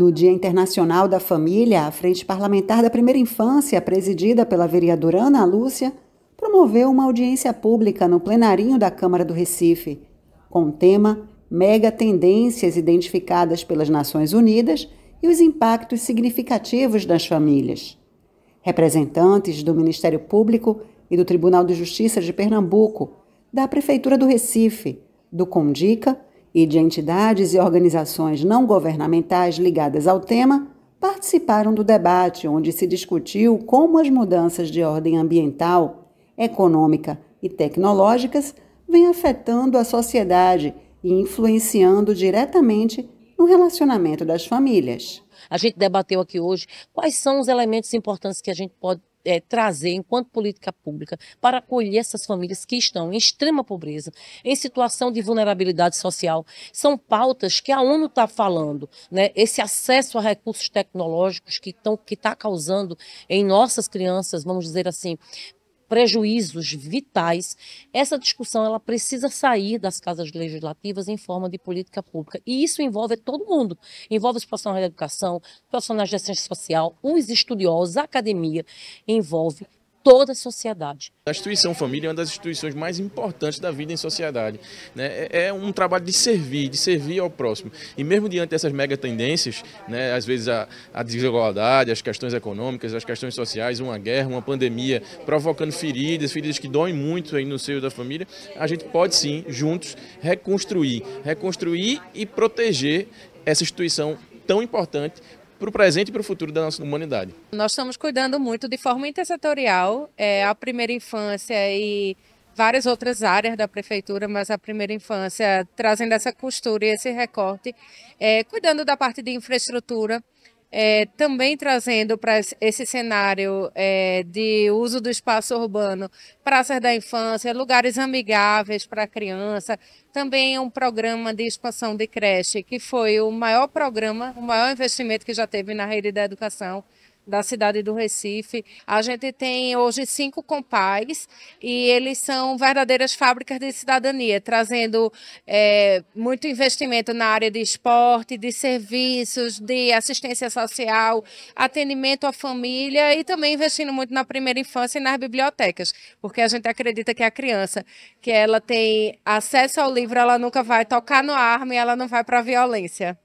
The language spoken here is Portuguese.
No Dia Internacional da Família, a Frente Parlamentar da Primeira Infância, presidida pela vereadora Ana Lúcia, promoveu uma audiência pública no plenarinho da Câmara do Recife, com o tema Mega Tendências Identificadas pelas Nações Unidas e os Impactos Significativos das Famílias. Representantes do Ministério Público e do Tribunal de Justiça de Pernambuco, da Prefeitura do Recife, do Condica e de entidades e organizações não governamentais ligadas ao tema participaram do debate, onde se discutiu como as mudanças de ordem ambiental, econômica e tecnológicas vêm afetando a sociedade e influenciando diretamente no relacionamento das famílias. A gente debateu aqui hoje quais são os elementos importantes que a gente pode é, trazer enquanto política pública para acolher essas famílias que estão em extrema pobreza, em situação de vulnerabilidade social. São pautas que a ONU está falando, né? esse acesso a recursos tecnológicos que está que tá causando em nossas crianças, vamos dizer assim, prejuízos vitais, essa discussão ela precisa sair das casas legislativas em forma de política pública. E isso envolve todo mundo. Envolve os profissionais da educação, profissionais da ciência social, os estudiosos, a academia, envolve toda a sociedade. A instituição família é uma das instituições mais importantes da vida em sociedade. Né? É, é um trabalho de servir, de servir ao próximo. E mesmo diante dessas mega tendências, né, às vezes a, a desigualdade, as questões econômicas, as questões sociais, uma guerra, uma pandemia, provocando feridas, feridas que doem muito aí no seio da família, a gente pode sim, juntos, reconstruir. Reconstruir e proteger essa instituição tão importante para o presente e para o futuro da nossa humanidade. Nós estamos cuidando muito de forma intersetorial, é, a primeira infância e várias outras áreas da prefeitura, mas a primeira infância trazendo essa costura e esse recorte, é, cuidando da parte de infraestrutura, é, também trazendo para esse cenário é, de uso do espaço urbano, praças da infância, lugares amigáveis para a criança, também é um programa de expansão de creche, que foi o maior programa, o maior investimento que já teve na rede da educação da cidade do Recife. A gente tem hoje cinco compais e eles são verdadeiras fábricas de cidadania, trazendo é, muito investimento na área de esporte, de serviços, de assistência social, atendimento à família e também investindo muito na primeira infância e nas bibliotecas, porque a gente acredita que a criança que ela tem acesso ao livro, ela nunca vai tocar no arma e ela não vai para a violência.